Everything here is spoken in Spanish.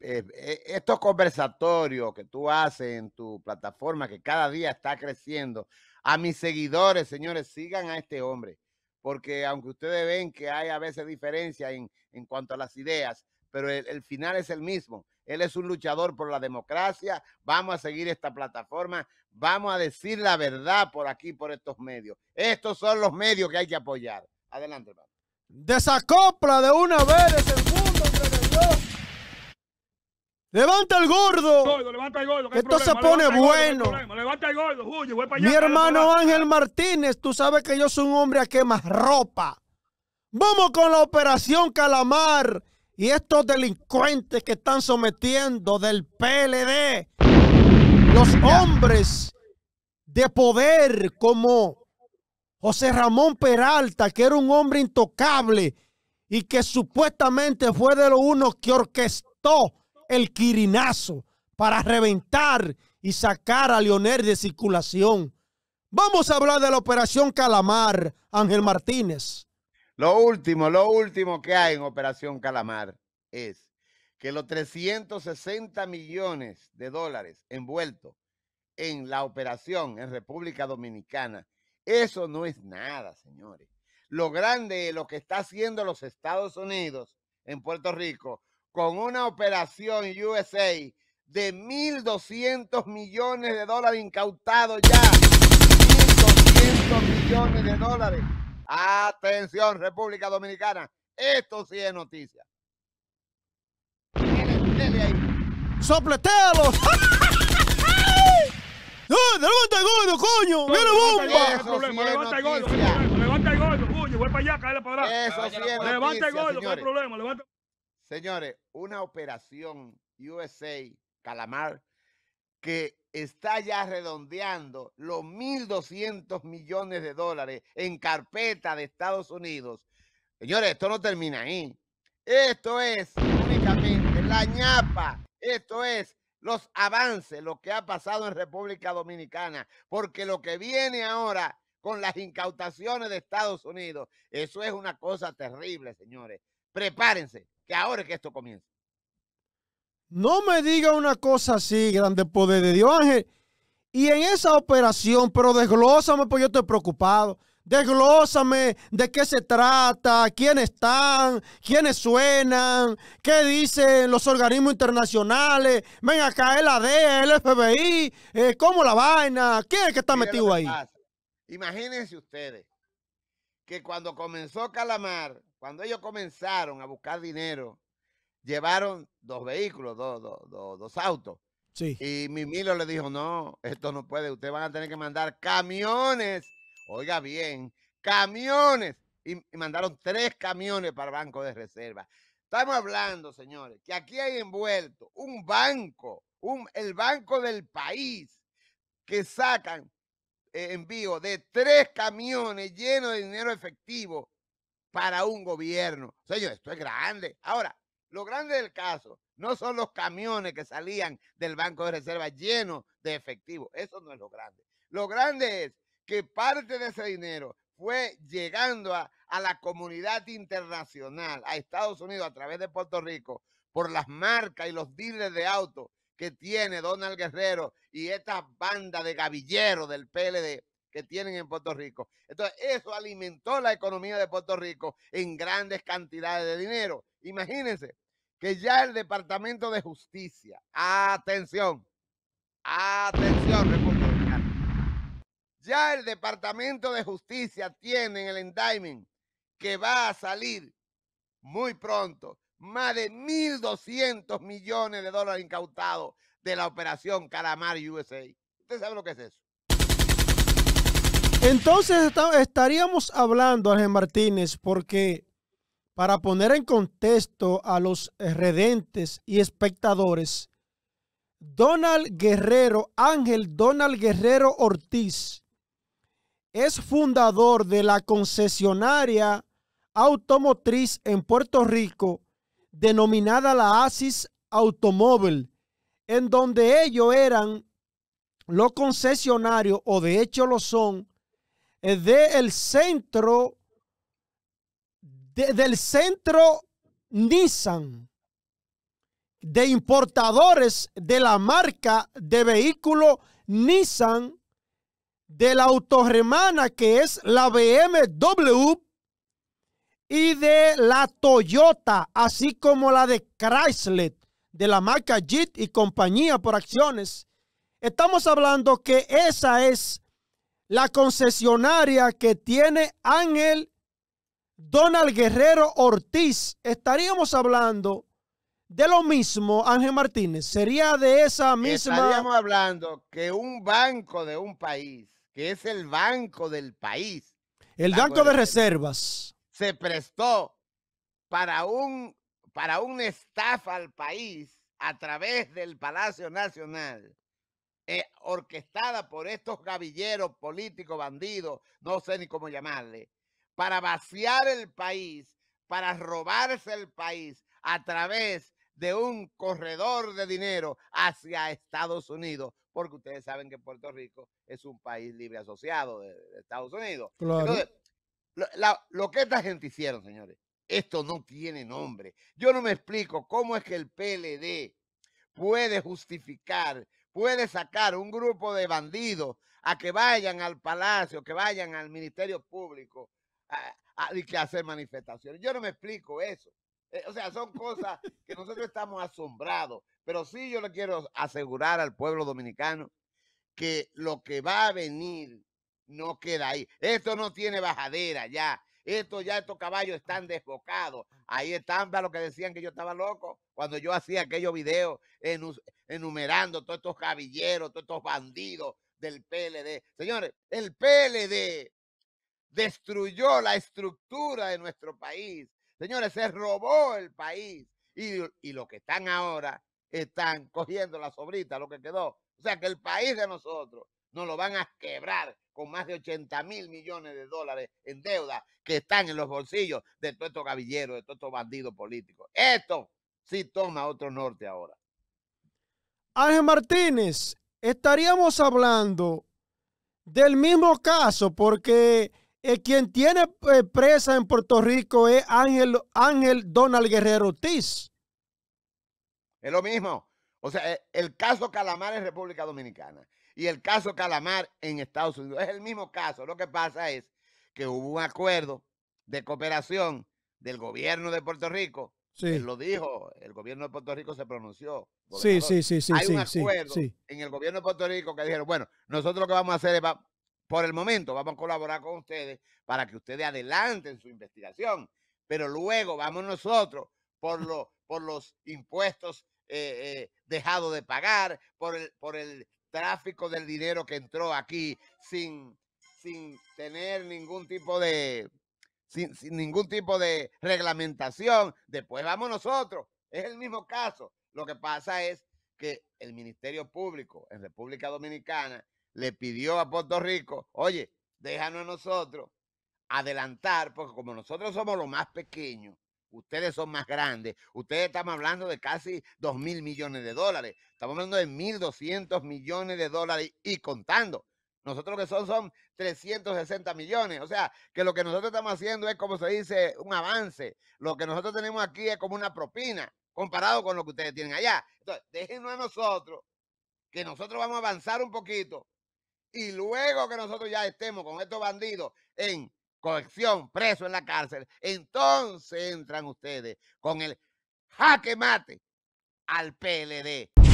Eh, eh, estos conversatorios que tú haces en tu plataforma, que cada día está creciendo, a mis seguidores, señores, sigan a este hombre, porque aunque ustedes ven que hay a veces diferencias en, cuanto a las ideas, pero el, final es el mismo. Él es un luchador por la democracia. Vamos a seguir esta plataforma. Vamos a decir la verdad por aquí, por estos medios. Estos son los medios que hay que apoyar. Adelante, hermano. Desacopla de una vez el mundo Levanta el gordo. Esto se pone bueno. Mi hermano Ángel Martínez, tú sabes que yo soy un hombre a quemar ropa. Vamos con la operación Calamar y estos delincuentes que están sometiendo del PLD. Los hombres de poder como José Ramón Peralta, que era un hombre intocable y que supuestamente fue de los unos que orquestó el quirinazo para reventar y sacar a Leonel de circulación. Vamos a hablar de la operación Calamar, Ángel Martínez. Lo último, lo último que hay en Operación Calamar es que los 360 millones de dólares envueltos en la operación en República Dominicana, eso no es nada, señores. Lo grande es lo que está haciendo los Estados Unidos en Puerto Rico con una operación USA de 1.200 millones de dólares incautados ya. 1.200 millones de dólares. Atención, República Dominicana. Esto sí es noticia. ¡Sopletelo! ¡No, levanta el gordo, coño! ¡Mira bomba! levanta el gordo, levanta el gordo, coño, vuelve para allá, caerle para atrás. Eso sí es Levanta el gordo, no hay problema, levanta. Señores, una operación USA Calamar que está ya redondeando los 1.200 millones de dólares en carpeta de Estados Unidos. Señores, esto no termina ahí. Esto es únicamente la ñapa. Esto es los avances, lo que ha pasado en República Dominicana. Porque lo que viene ahora con las incautaciones de Estados Unidos, eso es una cosa terrible, señores. Prepárense que ahora es que esto comienza. No me diga una cosa así, grande poder de Dios, Ángel. Y en esa operación, pero desglósame, porque yo estoy preocupado. Desglósame de qué se trata, quiénes están, quiénes suenan, qué dicen los organismos internacionales. Ven acá, el AD, el FBI, eh, cómo la vaina, quién es que está metido ahí. Imagínense ustedes que cuando comenzó Calamar, cuando ellos comenzaron a buscar dinero, llevaron dos vehículos, dos, autos. Sí. Y Mimilo le dijo, no, esto no puede, ustedes van a tener que mandar camiones, oiga bien, camiones. Y, mandaron tres camiones para el Banco de Reserva. Estamos hablando, señores, que aquí hay envuelto un banco, el banco del país, que sacan eh, envío de tres camiones llenos de dinero efectivo para un gobierno. Señor, esto es grande. Ahora, lo grande del caso no son los camiones que salían del Banco de Reserva llenos de efectivo. Eso no es lo grande. Lo grande es que parte de ese dinero fue llegando a, la comunidad internacional, a Estados Unidos, a través de Puerto Rico, por las marcas y los dealers de autos que tiene Donald Guerrero y esta banda de gavilleros del PLD que tienen en Puerto Rico. Entonces, eso alimentó la economía de Puerto Rico en grandes cantidades de dinero. Imagínense que ya el Departamento de Justicia, atención, atención, ya el Departamento de Justicia tiene en el indictment que va a salir muy pronto más de 1.200 millones de dólares incautados de la operación Calamar USA. ¿Usted sabe lo que es eso? Entonces estaríamos hablando, Ángel Martínez, porque para poner en contexto a los redentes y espectadores, Donald Guerrero, Ángel Donald Guerrero Ortiz, es fundador de la concesionaria automotriz en Puerto Rico denominada la ASIS Automóvil, en donde ellos eran los concesionarios, o de hecho lo son, del el centro, del centro Nissan, de importadores de la marca de vehículo Nissan, de la autorremana que es la BMW y de la Toyota, así como la de Chrysler, de la marca JIT y compañía por acciones. Estamos hablando que esa es la concesionaria que tiene Ángel Donald Guerrero Ortiz, estaríamos hablando de lo mismo, Ángel Martínez. Sería de esa misma. Estaríamos hablando que un banco de un país, que es el banco del país, el banco de reservas, se prestó para un para una estafa al país a través del Palacio Nacional eh, orquestada por estos gavilleros políticos, bandidos, no sé ni cómo llamarle, para vaciar el país, para robarse el país a través de un corredor de dinero hacia Estados Unidos, porque ustedes saben que Puerto Rico es un país libre asociado de, Estados Unidos. lo, lo que esta gente hicieron, señores, esto no tiene nombre. Yo no me explico cómo es que el PLD puede justificar puede sacar un grupo de bandidos a que vayan al palacio, que vayan al Ministerio Público y que hacer manifestaciones. Yo no me explico eso. Eh, o sea, son cosas que nosotros estamos asombrados, pero sí yo le quiero asegurar al pueblo dominicano que lo que va a venir no queda ahí. Esto no tiene bajadera ya. Esto ya, estos caballos están desbocados. Ahí están para lo que decían que yo estaba loco cuando yo hacía aquellos videos enumerando todos estos cabilleros, todos estos bandidos del PLD. Señores, el PLD destruyó la estructura de nuestro país. Señores, se robó el país. Y, y los que están ahora están cogiendo la sobrita, lo que quedó. O sea que el país de nosotros nos lo van a quebrar con más de 80 mil millones de dólares en deuda que están en los bolsillos de todos estos gavilleros, de todos estos bandidos políticos. Esto sí toma otro norte ahora. Ángel Martínez, estaríamos hablando del mismo caso porque eh, quien tiene eh, presa en Puerto Rico es Ángel, Ángel Donald Guerrero Ortiz. Es lo mismo. O sea, eh, el caso Calamar en República Dominicana, y el caso Calamar en Estados Unidos. Es el mismo caso. Lo que pasa es que hubo un acuerdo de cooperación del gobierno de Puerto Rico. Sí. lo dijo, el gobierno de Puerto Rico se pronunció. Sí, sí, sí, sí. Hay sí, un acuerdo en el gobierno de Puerto Rico que dijeron, bueno, nosotros lo que vamos a hacer es, por el momento, vamos a colaborar con ustedes para que ustedes adelanten su investigación, pero luego vamos nosotros por, por los impuestos eh, eh, dejados de pagar, por, el, por el, tráfico del dinero que entró aquí sin, sin tener ningún tipo de sin, ningún tipo de reglamentación. Después vamos nosotros. Es el mismo caso. Lo que pasa es que el Ministerio Público en República Dominicana le pidió a Puerto Rico, oye, déjanos a nosotros adelantar, porque como nosotros somos los más pequeños, Ustedes son más grandes. Ustedes estamos hablando de casi 2 mil millones de dólares. Estamos hablando de 1.200 millones de dólares y contando. Nosotros lo que son son 360 millones. O sea, que lo que nosotros estamos haciendo es, como se dice, un avance. Lo que nosotros tenemos aquí es como una propina comparado con lo que ustedes tienen allá. Entonces, déjenos a nosotros que nosotros vamos a avanzar un poquito y luego que nosotros ya estemos con estos bandidos en colección, preso en la cárcel, entonces entran ustedes con el jaque mate al PLD.